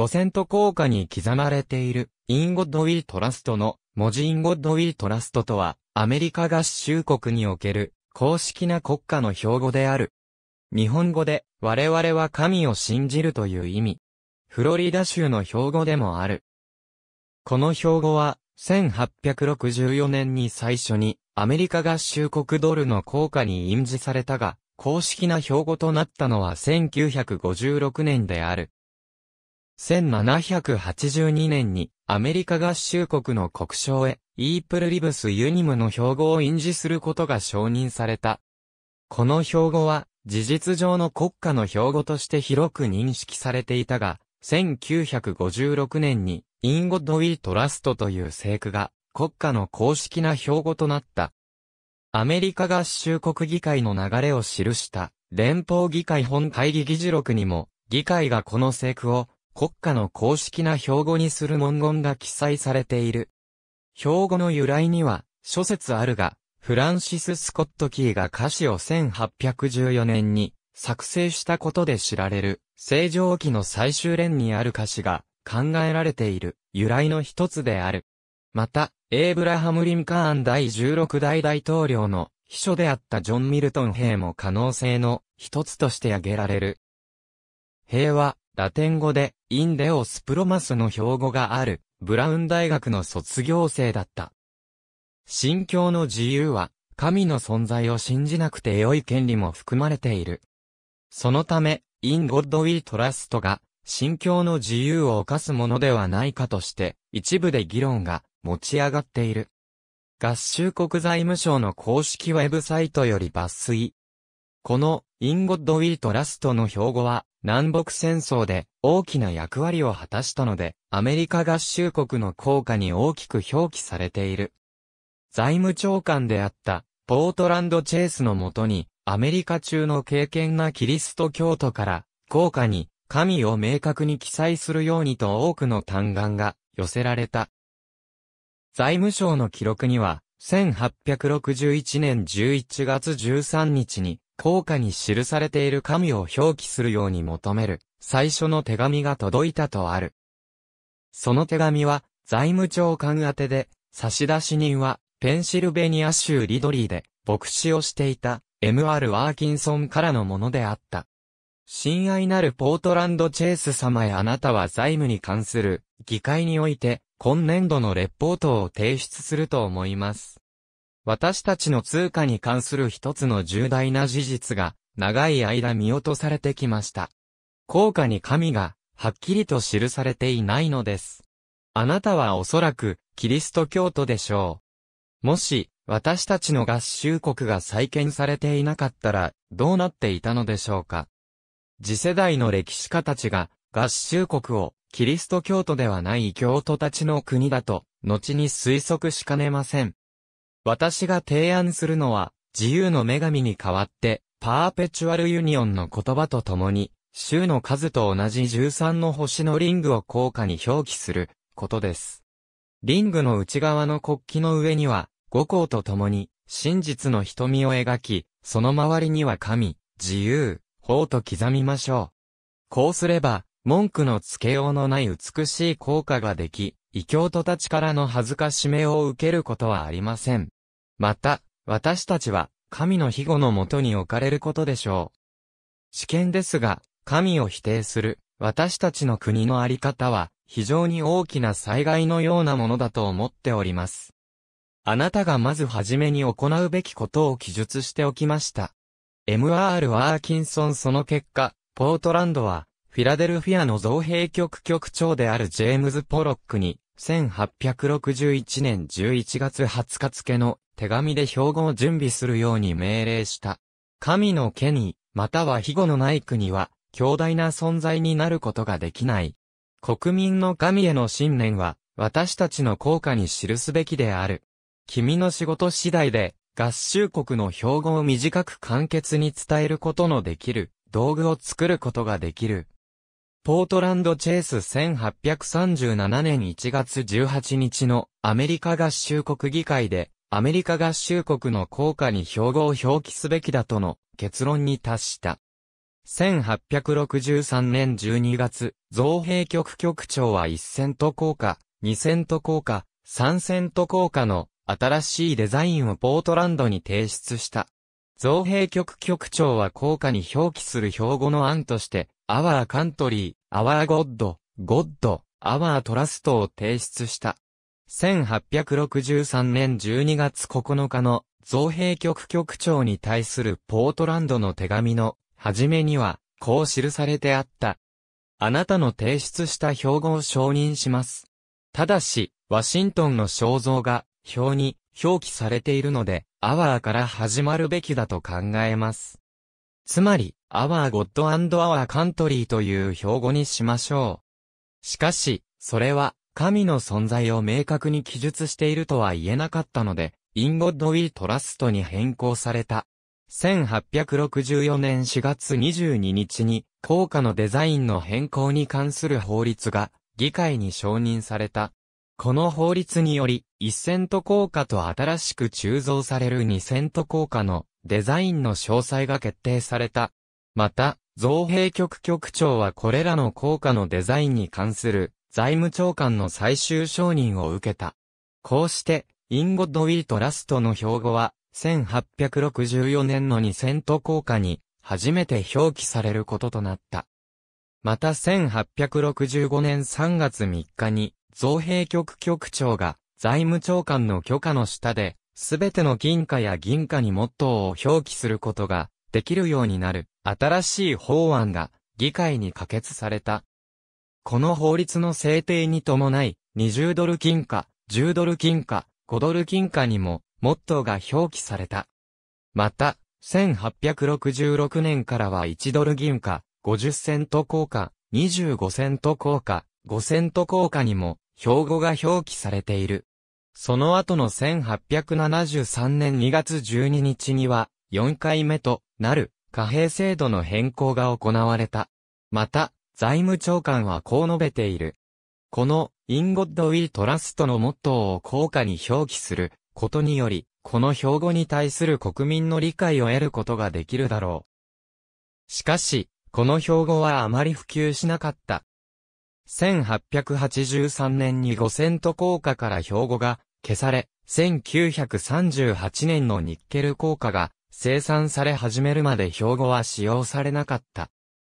五セント硬貨に刻まれている、インゴッドウィルトラストの、文字インゴッドウィルトラストとは、アメリカ合衆国における、公式な国家の標語である。日本語で、我々は神を信じるという意味。フロリダ州の標語でもある。この標語は、1864年に最初に、アメリカ合衆国ドルの効果に印字されたが、公式な標語となったのは1956年である。1782年にアメリカ合衆国の国章へイープルリブスユニムの標語を印字することが承認された。この標語は事実上の国家の標語として広く認識されていたが、1956年にインゴッドウィートラストという聖句が国家の公式な標語となった。アメリカ合衆国議会の流れを記した連邦議会本会議議事録にも、議会がこの聖句を国家の公式な標語にする文言が記載されている。標語の由来には、諸説あるが、フランシス・スコット・キーが歌詞を1814年に作成したことで知られる、正常期の最終連にある歌詞が考えられている由来の一つである。また、エイブラハム・リンカーン第16代大統領の秘書であったジョン・ミルトン兵も可能性の一つとして挙げられる。兵は、ラテン語で、インデオスプロマスの標語がある、ブラウン大学の卒業生だった。信教の自由は、神の存在を信じなくて良い権利も含まれている。そのため、イン・ゴッド・ウィー・トラストが、信教の自由を犯すものではないかとして、一部で議論が持ち上がっている。合衆国財務省の公式ウェブサイトより抜粋。このインゴッドウィートラストの標語は、南北戦争で大きな役割を果たしたので、アメリカ合衆国の効果に大きく表記されている。財務長官であった、ポートランド・チェイスのもとに、アメリカ中の敬虔なキリスト教徒から、効果に、神を明確に記載するようにと多くの嘆願が寄せられた。財務省の記録には、1861年11月13日に、効果に記されている神を表記するように求める、最初の手紙が届いたとある。その手紙は、財務長官宛てで、差出人は、ペンシルベニア州リドリーで、牧師をしていた、M.R. ワーキンソンからのものであった。親愛なるポートランドチェイス様へあなたは財務に関する、議会において、今年度のレポートを提出すると思います。私たちの通貨に関する一つの重大な事実が、長い間見落とされてきました。効果に神が、はっきりと記されていないのです。あなたはおそらく、キリスト教徒でしょう。もし、私たちの合衆国が再建されていなかったら、どうなっていたのでしょうか。次世代の歴史家たちが、合衆国を、キリスト教徒ではない教徒たちの国だと、後に推測しかねません。私が提案するのは、自由の女神に代わって、パーペチュアルユニオンの言葉と共に、州の数と同じ13の星のリングを効果に表記する、ことです。リングの内側の国旗の上には、五項とともに、真実の瞳を描き、その周りには神、自由、法と刻みましょう。こうすれば、文句のつけようのない美しい効果ができ、異教徒たちからの恥ずかしめを受けることはありません。また、私たちは、神の庇護のもとに置かれることでしょう。試験ですが、神を否定する、私たちの国のあり方は、非常に大きな災害のようなものだと思っております。あなたがまずはじめに行うべきことを記述しておきました。M.R. ワーキンソンその結果、ポートランドは、フィラデルフィアの造幣局局長であるジェームズ・ポロックに、1861年11月20日付の手紙で標語を準備するように命令した。神の家に、または庇護のない国は、強大な存在になることができない。国民の神への信念は、私たちの効果に記すべきである。君の仕事次第で、合衆国の標語を短く簡潔に伝えることのできる、道具を作ることができる。ポートランドチェイス1837年1月18日のアメリカ合衆国議会でアメリカ合衆国の効果に標語を表記すべきだとの結論に達した。1863年12月、造幣局局長は1セント硬貨、2セント硬貨、3セント硬貨の新しいデザインをポートランドに提出した。造幣局局長は硬貨に表記する標語の案として、Our Country, Our God, God, Our Trust を提出した。1863年12月9日の造幣局局長に対するポートランドの手紙の初めには、こう記されてあった。あなたの提出した標語を承認します。ただし、ワシントンの肖像が表に表記されているので、アワーから始まるべきだと考えます。つまり、アワーゴッドアワーカントリーという標語にしましょう。しかし、それは、神の存在を明確に記述しているとは言えなかったので、インゴッド・ウィ・ t トラストに変更された。1864年4月22日に、効果のデザインの変更に関する法律が、議会に承認された。この法律により、1セント効果と新しく鋳造される2セント効果のデザインの詳細が決定された。また、造幣局局長はこれらの効果のデザインに関する財務長官の最終承認を受けた。こうして、インゴ・ドウィート・ラストの標語は、1864年の2 0 0ト効果に、初めて表記されることとなった。また1865年3月3日に、造幣局局長が、財務長官の許可の下で、すべての金貨や銀貨にモットーを表記することが、できるようになる、新しい法案が、議会に可決された。この法律の制定に伴い、20ドル金貨、10ドル金貨、5ドル金貨にも、モットーが表記された。また、1866年からは1ドル銀貨、50セント硬貨、25セント硬貨、5セント硬貨にも、標語が表記されている。その後の1873年2月12日には、4回目となる貨幣制度の変更が行われた。また、財務長官はこう述べている。この、In God w ィ l l Trust のモットーを効果に表記することにより、この標語に対する国民の理解を得ることができるだろう。しかし、この標語はあまり普及しなかった。1883年に5セント果から標語が消され、1938年のニッケル効果が生産され始めるまで標語は使用されなかった。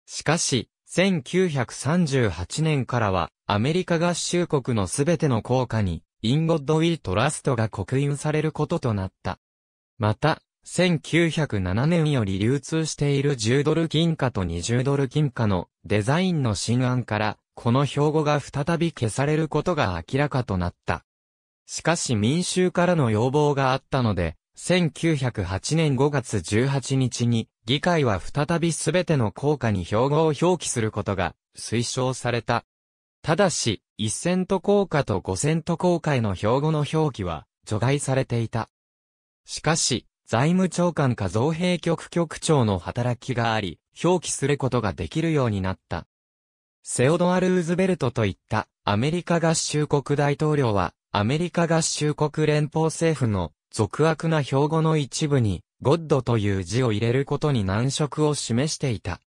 しかし、1938年からは、アメリカ合衆国のすべての効果に、インゴッドウィートラストが刻印されることとなった。また、1907年より流通している10ドル金貨と20ドル金貨のデザインの新案から、この標語が再び消されることが明らかとなった。しかし民衆からの要望があったので、1908年5月18日に議会は再びすべての硬貨に標語を表記することが推奨された。ただし、1セント硬貨と5セント硬貨への標語の表記は除外されていた。しかし、財務長官か造幣局局長の働きがあり、表記することができるようになった。セオドア・ルーズベルトといったアメリカ合衆国大統領はアメリカ合衆国連邦政府の俗悪な標語の一部に、ゴッドという字を入れることに難色を示していた。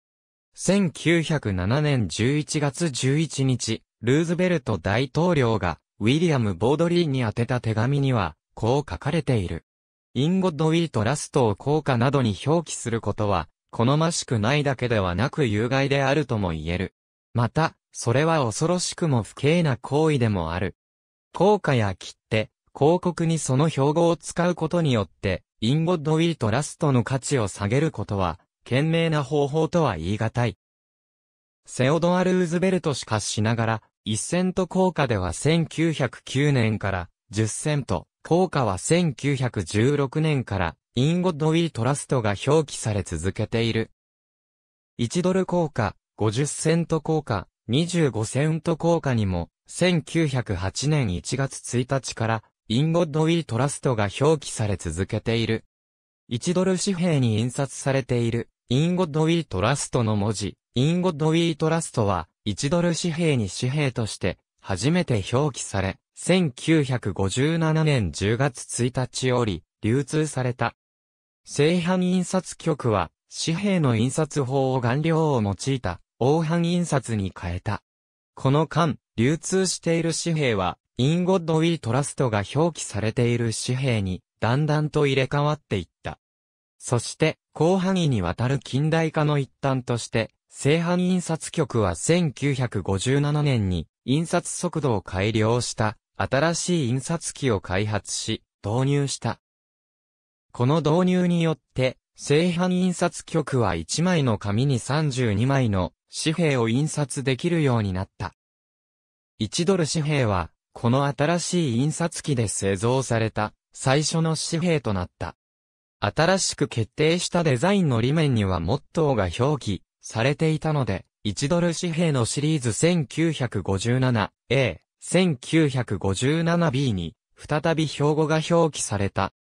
1907年11月11日、ルーズベルト大統領が、ウィリアム・ボードリーに宛てた手紙には、こう書かれている。インゴッド・ウィート・ラストを効果などに表記することは、好ましくないだけではなく有害であるとも言える。また、それは恐ろしくも不敬な行為でもある。効果や切手、広告にその標語を使うことによって、インゴッドウィートラストの価値を下げることは、賢明な方法とは言い難い。セオドアル・ウズベルトしかしながら、1セント効果では1909年から、10セント、効果は1916年から、インゴッドウィートラストが表記され続けている。1ドル効果、50セント効果、25セント効果にも、1908年1月1日からインゴッドウィートラストが表記され続けている。1ドル紙幣に印刷されている、インゴッドウィートラストの文字、インゴッドウィートラストは、1ドル紙幣に紙幣として、初めて表記され、1957年10月1日より、流通された。正版印刷局は、紙幣の印刷法を顔料を用いた、黄版印刷に変えた。この間、流通している紙幣は、インゴッドウィートラストが表記されている紙幣に、だんだんと入れ替わっていった。そして、広範囲にわたる近代化の一端として、正版印刷局は1957年に、印刷速度を改良した、新しい印刷機を開発し、導入した。この導入によって、正版印刷局は1枚の紙に32枚の紙幣を印刷できるようになった。1ドル紙幣はこの新しい印刷機で製造された最初の紙幣となった。新しく決定したデザインの裏面にはモットーが表記されていたので、1ドル紙幣のシリーズ 1957A、1957B に再び標語が表記された。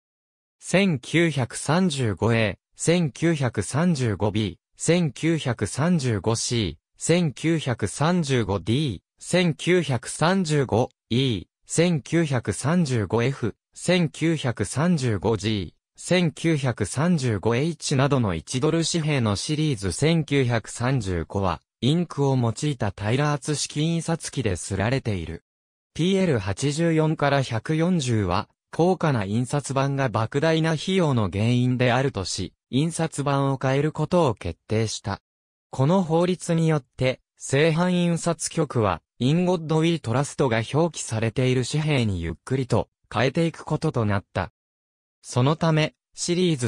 1935A、1935B、1935C、1935D、1935 E、1935F、1935G、1935H などの1ドル紙幣のシリーズ1935は、インクを用いたタイラー厚式印刷機で刷られている。PL84 から140は、高価な印刷版が莫大な費用の原因であるとし、印刷版を変えることを決定した。この法律によって、製版印刷局は、インゴッドウィートラストが表記されている紙幣にゆっくりと変えていくこととなった。そのため、シリーズ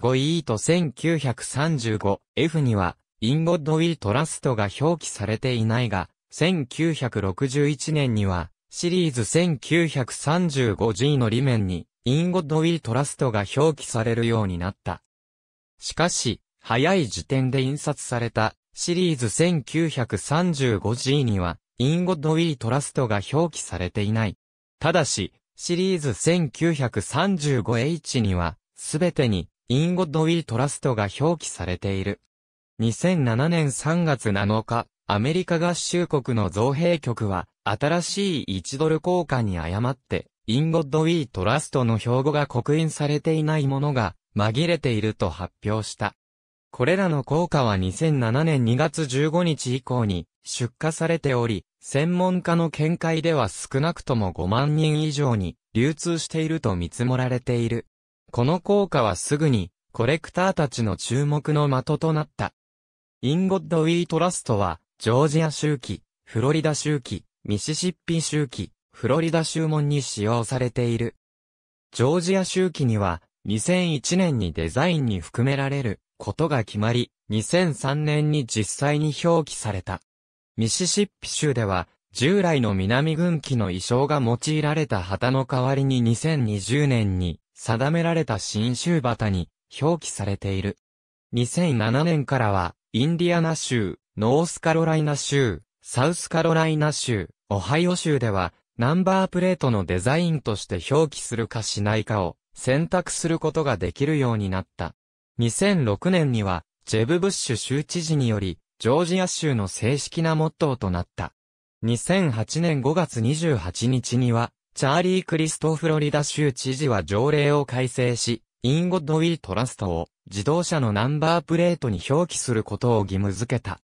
1935E と 1935F には、インゴッドウィートラストが表記されていないが、1961年には、シリーズ 1935G の裏面に、インゴッドウィートラストが表記されるようになった。しかし、早い時点で印刷されたシリーズ 1935G には、インゴドウィートラストが表記されていない。ただし、シリーズ 1935H には、すべてに、インゴドウィートラストが表記されている。2007年3月7日、アメリカ合衆国の造幣局は、新しい1ドル交換に誤って、インゴッドウィートラストの標語が刻印されていないものが紛れていると発表した。これらの効果は2007年2月15日以降に出荷されており、専門家の見解では少なくとも5万人以上に流通していると見積もられている。この効果はすぐにコレクターたちの注目の的となった。インゴッド・ウィー・トラストは、ジョージア周期、フロリダ周期、ミシシッピ周期、フロリダ周門に使用されている。ジョージア周期には、2001年にデザインに含められることが決まり、2003年に実際に表記された。ミシシッピ州では、従来の南軍機の衣装が用いられた旗の代わりに2020年に定められた新州旗に表記されている。2007年からは、インディアナ州、ノースカロライナ州、サウスカロライナ州、オハイオ州では、ナンバープレートのデザインとして表記するかしないかを選択することができるようになった。2006年には、ジェブ・ブッシュ州知事により、ジョージア州の正式なモットーとなった。2008年5月28日には、チャーリー・クリストフロリダ州知事は条例を改正し、インゴッド・ウィー・トラストを自動車のナンバープレートに表記することを義務付けた。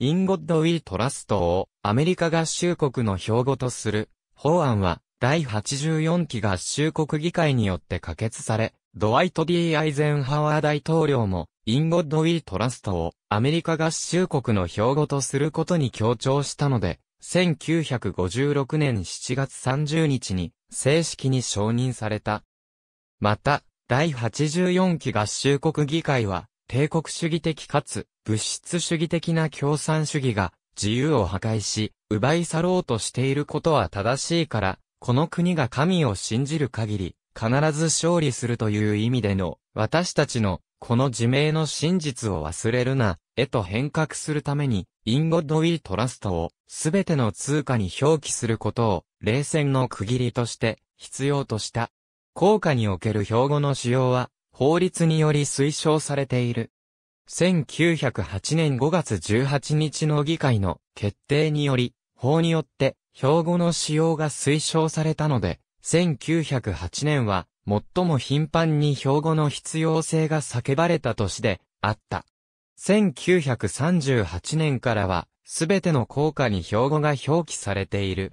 インゴッド・ウィー・トラストをアメリカ合衆国の標語とする法案は第84期合衆国議会によって可決され、ドワイト・ D・ アイゼンハワー大統領も、インゴッド・ウィー・トラストをアメリカ合衆国の標語とすることに強調したので、1956年7月30日に正式に承認された。また、第84期合衆国議会は、帝国主義的かつ物質主義的な共産主義が自由を破壊し、奪い去ろうとしていることは正しいから、この国が神を信じる限り、必ず勝利するという意味での、私たちの、この自明の真実を忘れるな、へと変革するために、インゴッドウィートラストを、すべての通貨に表記することを、冷戦の区切りとして、必要とした。効果における標語の使用は、法律により推奨されている。1908年5月18日の議会の決定により、法によって、標語の使用が推奨されたので、1908年は、最も頻繁に標語の必要性が叫ばれた年であった。1938年からは、すべての効果に標語が表記されている。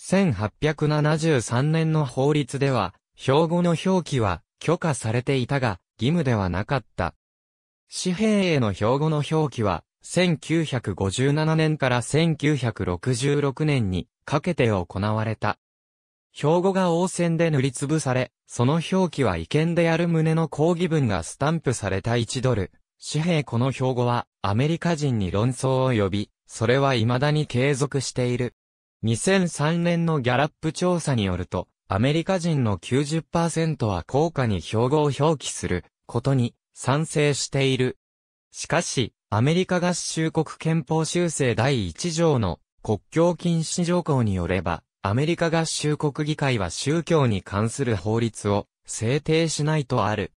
1873年の法律では、標語の表記は許可されていたが、義務ではなかった。紙幣への標語の表記は、1957年から1966年にかけて行われた。標語が応戦で塗りつぶされ、その表記は違憲である旨の抗議文がスタンプされた1ドル。紙幣この標語はアメリカ人に論争を呼び、それは未だに継続している。2003年のギャラップ調査によると、アメリカ人の90%は効果に標語を表記することに賛成している。しかし、アメリカ合衆国憲法修正第1条の国境禁止条項によれば、アメリカ合衆国議会は宗教に関する法律を制定しないとある。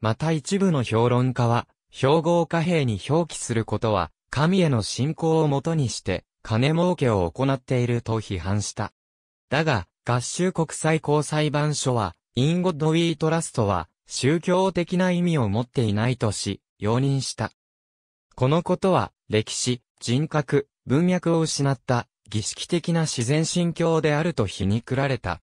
また一部の評論家は、標を貨幣に表記することは、神への信仰をもとにして、金儲けを行っていると批判した。だが、合衆国最高裁判所は、インゴッドウィートラストは、宗教的な意味を持っていないとし、容認した。このことは、歴史、人格、文脈を失った儀式的な自然心教であると皮肉られた。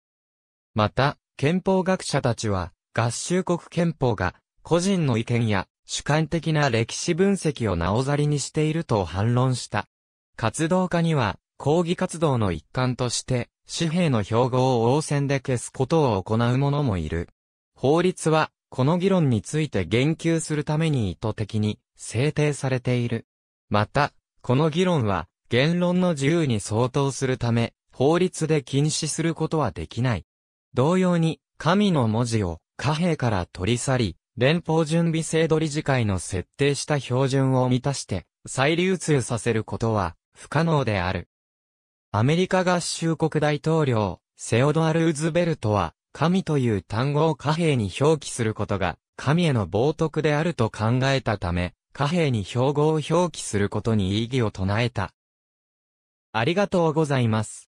また、憲法学者たちは、合衆国憲法が、個人の意見や主観的な歴史分析をなおざりにしていると反論した。活動家には、抗議活動の一環として、紙幣の標語を応戦で消すことを行う者もいる。法律は、この議論について言及するために意図的に制定されている。また、この議論は、言論の自由に相当するため、法律で禁止することはできない。同様に、神の文字を貨幣から取り去り、連邦準備制度理事会の設定した標準を満たして、再流通させることは不可能である。アメリカ合衆国大統領、セオドアル・ウズベルトは、神という単語を貨幣に表記することが、神への冒涜であると考えたため、貨幣に標語を表記することに異議を唱えた。ありがとうございます。